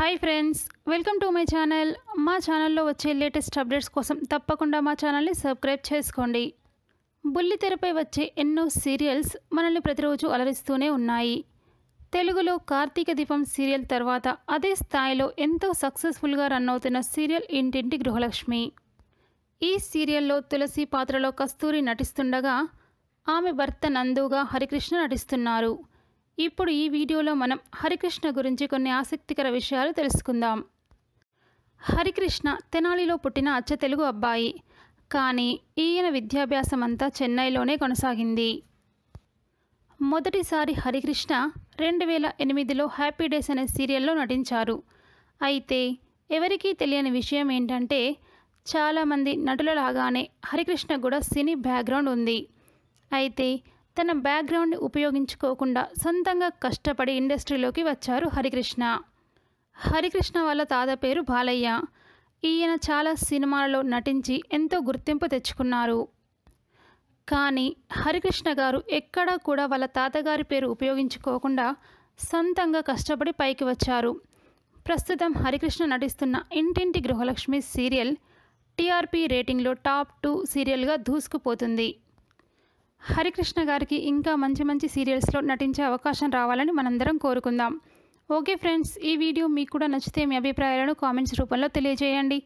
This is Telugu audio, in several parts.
hi friends welcome to my channel మా ఛానల్లో వచ్చే లేటెస్ట్ అప్డేట్స్ కోసం తప్పకుండా మా ఛానల్ని సబ్స్క్రైబ్ చేసుకోండి బుల్లితెరపై వచ్చే ఎన్నో సీరియల్స్ మనల్ని ప్రతిరోజు అలరిస్తూనే ఉన్నాయి తెలుగులో కార్తీక దీపం సీరియల్ తర్వాత అదే స్థాయిలో ఎంతో సక్సెస్ఫుల్గా రన్ అవుతున్న సీరియల్ ఇంటింటి గృహలక్ష్మి ఈ సీరియల్లో తులసి పాత్రలో కస్తూరి నటిస్తుండగా ఆమె భర్త నందుగా హరికృష్ణ నటిస్తున్నారు ఇప్పుడు ఈ వీడియోలో మనం హరికృష్ణ గురించి కొన్ని ఆసక్తికర విషయాలు తెలుసుకుందాం హరికృష్ణ తెనాలిలో పుట్టిన అచ్చ తెలుగు అబ్బాయి కానీ ఈయన విద్యాభ్యాసం అంతా చెన్నైలోనే కొనసాగింది మొదటిసారి హరికృష్ణ రెండు వేల ఎనిమిదిలో హ్యాపీ డేస్ అనే సీరియల్లో నటించారు అయితే ఎవరికీ తెలియని విషయం ఏంటంటే చాలామంది నటులలాగానే హరికృష్ణ కూడా సినీ బ్యాక్గ్రౌండ్ ఉంది అయితే తన బ్యాక్గ్రౌండ్ ఉపయోగించుకోకుండా సొంతంగా కష్టపడి ఇండస్ట్రీలోకి వచ్చారు హరికృష్ణ హరికృష్ణ వాళ్ళ తాత పేరు బాలయ్య ఈయన చాలా సినిమాలలో నటించి ఎంతో గుర్తింపు తెచ్చుకున్నారు కానీ హరికృష్ణ గారు ఎక్కడా కూడా వాళ్ళ తాతగారి పేరు ఉపయోగించుకోకుండా సొంతంగా కష్టపడి పైకి వచ్చారు ప్రస్తుతం హరికృష్ణ నటిస్తున్న ఇంటింటి గృహలక్ష్మి సీరియల్ టీఆర్పీ రేటింగ్లో టాప్ టూ సీరియల్గా దూసుకుపోతుంది హరికృష్ణ గారికి ఇంకా మంచి మంచి సీరియల్స్లో నటించే అవకాశం రావాలని మనందరం కోరుకుందాం ఓకే ఫ్రెండ్స్ ఈ వీడియో మీకు కూడా నచ్చితే మీ అభిప్రాయాలను కామెంట్స్ రూపంలో తెలియజేయండి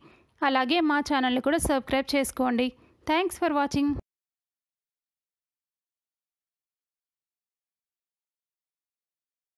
అలాగే మా ఛానల్ని కూడా సబ్స్క్రైబ్ చేసుకోండి థ్యాంక్స్ ఫర్ వాచింగ్